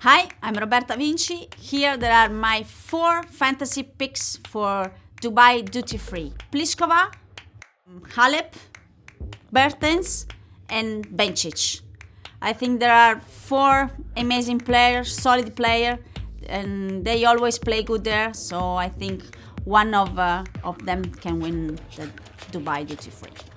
Hi, I'm Roberta Vinci. Here there are my four fantasy picks for Dubai Duty Free. Pliskova, Halep, Bertens and Benčić. I think there are four amazing players, solid player, and they always play good there. So I think one of, uh, of them can win the Dubai Duty Free.